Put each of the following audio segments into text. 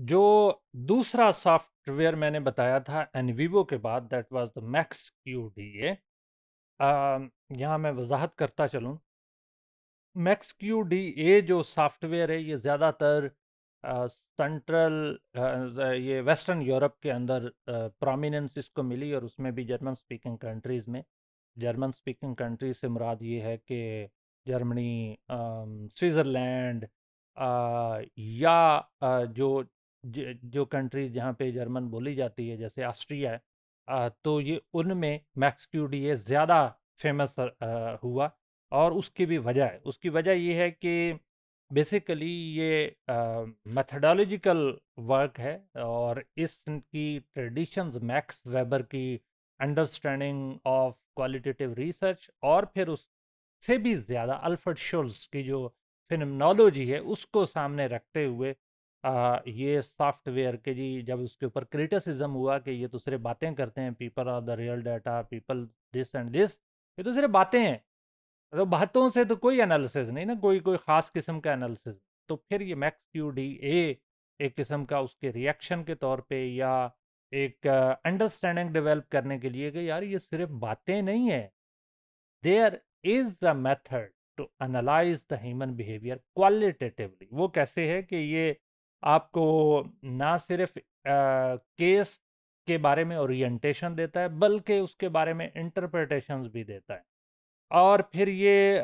जो दूसरा सॉफ्टवेयर मैंने बताया था वीवो के बाद that was the Max Q D A यहाँ मैं वजाहत करता चलूँ मैक्स क्यू डी ए जो सॉफ्टवेयर है ये ज़्यादातर सेंट्रल ये वेस्टर्न यूरोप के अंदर प्रोमिनेंस इसको मिली और उसमें भी जर्मन स्पीकिंग कंट्रीज़ में जर्मन स्पीकिंग कंट्रीज से मुराद ये है कि जर्मनी स्विट्ज़रलैंड या आ, जो जो कंट्री जहाँ पे जर्मन बोली जाती है जैसे ऑस्ट्रिया है तो ये उनमें मैक्स क्यू डी ए ज़्यादा फेमस हुआ और उसकी भी वजह है उसकी वजह ये है कि बेसिकली ये मैथडोलॉजिकल वर्क है और इसकी ट्रेडिशंस मैक्स वेबर की अंडरस्टैंडिंग ऑफ क्वालिटेटिव रिसर्च और फिर उससे भी ज़्यादा अल्फर्ड शुल्स की जो फिनमनोलॉजी है उसको सामने रखते हुए आ, ये सॉफ्टवेयर के जी जब उसके ऊपर क्रिटिसिज्म हुआ कि ये तो सिर्फ बातें करते हैं people are the real data people this and this ये तो सिर्फ बातें हैं तो बातों से तो कोई एनालिसिस नहीं ना कोई कोई ख़ास किस्म का एनालिसिस तो फिर ये मैक्स क्यू डी ए एक किस्म का उसके रिएक्शन के तौर पे या एक अंडरस्टैंडिंग डेवलप करने के लिए कि यार ये सिर्फ बातें नहीं है there is the method to analyse the human behaviour qualitatively वो कैसे है कि ये आपको ना सिर्फ केस के बारे में ओरिएंटेशन देता है बल्कि उसके बारे में इंटरप्रटेशन भी देता है और फिर ये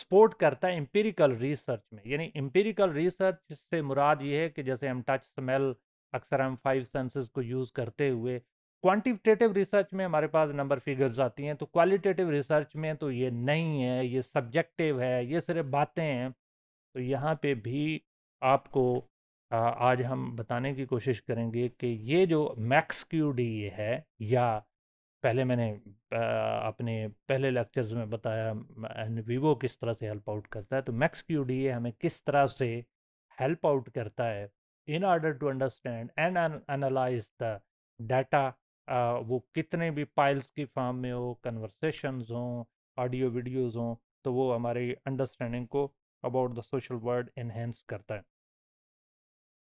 सपोर्ट करता है एम्पेरिकल रिसर्च में यानी एम्पेरिकल रिसर्च से मुराद ये है कि जैसे हम टच स्मेल अक्सर हम फाइव सेंसेस को यूज़ करते हुए क्वांटिटेटिव रिसर्च में हमारे पास नंबर फिगर्स आती हैं तो क्वालिटेटिव रिसर्च में तो ये नहीं है ये सब्जेक्टिव है ये सिर्फ बातें हैं तो यहाँ पे भी आपको आज हम बताने की कोशिश करेंगे कि ये जो मैक्स क्यू डी है या पहले मैंने अपने पहले लेक्चर्स में बताया वीवो किस तरह से हेल्प आउट करता है तो मैक्स क्यू डी हमें किस तरह से हेल्प आउट करता है in order to understand and analyse the data वो कितने भी पाइल्स की फॉर्म में हो कन्वर्सेशंस हों ऑडियो वीडियोज़ हों तो वो हमारी अंडरस्टैंडिंग को about the social world enhance करता है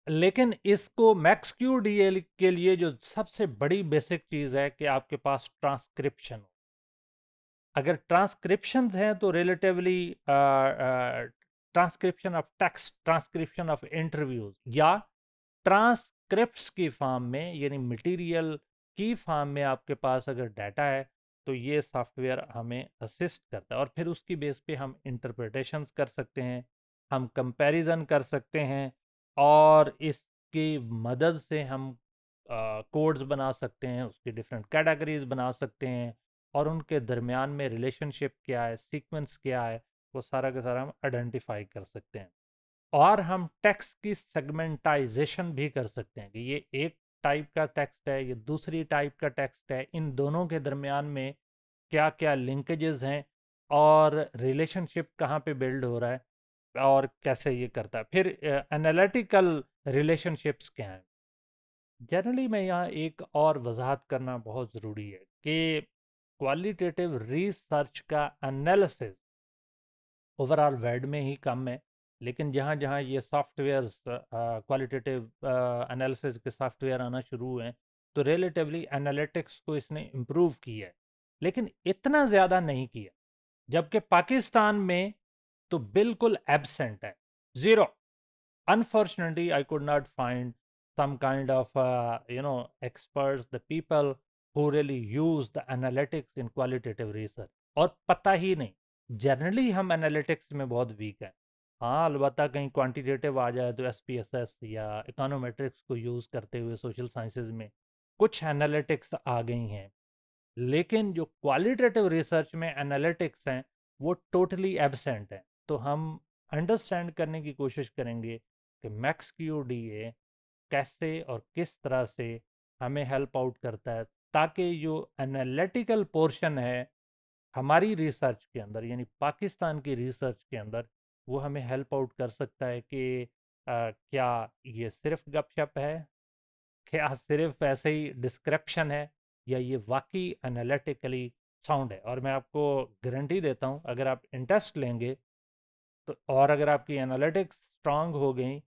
लेकिन इसको मैक्स क्यू डी एल के लिए जो सबसे बड़ी बेसिक चीज़ है कि आपके पास ट्रांसक्रिप्शन हो अगर ट्रांसक्रिप्शन हैं तो relatively transcription of text transcription of interviews या ट्रांसक्रिप्ट की फॉर्म में यानी मटेरियल की फॉर्म में आपके पास अगर डाटा है तो ये सॉफ्टवेयर हमें असिस्ट करता है और फिर उसकी बेस पे हम इंटरप्रटेशन कर सकते हैं हम कंपेरिजन कर सकते हैं और इसकी मदद से हम कोड्स बना सकते हैं उसकी डिफरेंट कैटेगरीज बना सकते हैं और उनके दरमियान में रिलेशनशिप क्या है सीक्वेंस क्या है वो सारा का सारा हम आइडेंटिफाई कर सकते हैं और हम टेक्स्ट की सेगमेंटाइजेशन भी कर सकते हैं कि ये एक टाइप का टेक्स्ट है ये दूसरी टाइप का टेक्स्ट है इन दोनों के दरमियान में क्या क्या लिंकेजेस हैं और रिलेशनशिप कहाँ पे बिल्ड हो रहा है और कैसे ये करता है फिर एनालिटिकल रिलेशनशिप्स क्या हैं जनरली मैं यहाँ एक और वजाहत करना बहुत ज़रूरी है कि क्वालिटेटिव रिसर्च का एनालिसिस ओवरऑल वर्ल्ड में ही कम है लेकिन जहाँ जहाँ ये सॉफ्टवेयर क्वालिटेटिव एनालिसिस के सॉफ्टवेयर आना शुरू हुए हैं तो रिलेटिवली एनालिटिक्स को इसने इम्प्रूव किया है लेकिन इतना ज़्यादा नहीं किया जबकि पाकिस्तान में तो बिल्कुल एबसेंट है zero unfortunately I could not find some kind of you know experts the people who really use the analytics in qualitative research और पता ही नहीं जनरली हम एनालिटिक्स में बहुत वीक हैं हाँ अलबत् कहीं क्वांटिटेटिव आ जाए तो एस पी एस एस या इकोनोमेट्रिक्स को यूज़ करते हुए सोशल साइंसेज में कुछ एनालिटिक्स आ गई हैं लेकिन जो क्वालिटेटिव रिसर्च में एनालिटिक्स हैं वो टोटली एबसेंट हैं तो हम अंडरस्टैंड करने की कोशिश करेंगे कि मैक्स क्यू डी ए कैसे और किस तरह से हमें हेल्प आउट करता है ताकि जो एनालिटिकल पोर्शन है हमारी रिसर्च के अंदर यानी पाकिस्तान की रिसर्च के अंदर वो हमें हेल्प आउट कर सकता है कि आ, क्या ये सिर्फ गपशप है क्या सिर्फ ऐसे ही डिस्क्रिप्शन है या ये वाकई एनालिटिकली साउंड है और मैं आपको गारंटी देता हूँ अगर आप इंटरेस्ट लेंगे तो और अगर आपकी एनालिटिक्स स्ट्रांग हो गई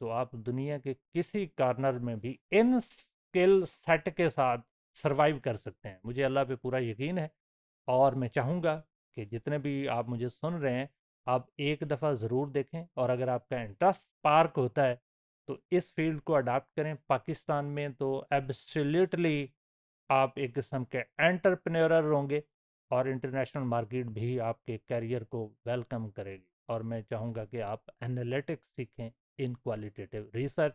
तो आप दुनिया के किसी कार्नर में भी इन स्किल सेट के साथ सरवाइव कर सकते हैं मुझे अल्लाह पे पूरा यकीन है और मैं चाहूँगा कि जितने भी आप मुझे सुन रहे हैं आप एक दफ़ा ज़रूर देखें और अगर आपका इंटरेस्ट पार्क होता है तो इस फील्ड को अडाप्ट करें पाकिस्तान में तो एब्सोल्युटली आप एक किस्म के एंटरप्रेन्योर होंगे और इंटरनेशनल मार्केट भी आपके करियर को वेलकम करेगी और मैं चाहूँगा कि आप एनालिटिक्स सीखें in qualitative research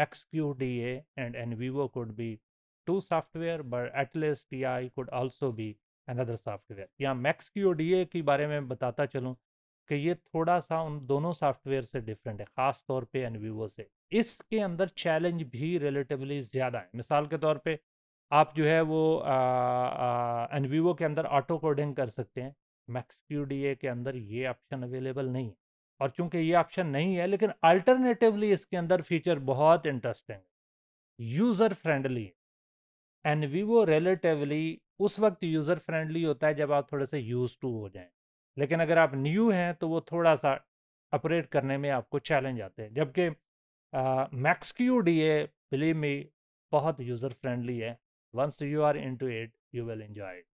Max Q D A and N Vivo could be two software but atlas T I could also be another software या मैक्स क्यू डी ए के बारे में बताता चलूँ कि ये थोड़ा सा उन दोनों सॉफ्टवेयर से डिफरेंट है ख़ास तौर पे वीवो से इसके अंदर चैलेंज भी रिलेटिवली ज़्यादा है मिसाल के तौर पे आप जो है वो एन वीवो के अंदर ऑटो कोडिंग कर सकते हैं मैक्स क्यू के अंदर ये ऑप्शन अवेलेबल नहीं है और चूंकि ये ऑप्शन नहीं है लेकिन अल्टरनेटिवली इसके अंदर फीचर बहुत interesting user friendly N V Vivo relatively उस वक्त यूज़र फ्रेंडली होता है जब आप थोड़े से यूज टू हो जाएं लेकिन अगर आप न्यू हैं तो वो थोड़ा सा ऑपरेट करने में आपको चैलेंज आते हैं जबकि Max Q D A believe me बहुत यूज़र फ्रेंडली है once you are into it you will enjoy it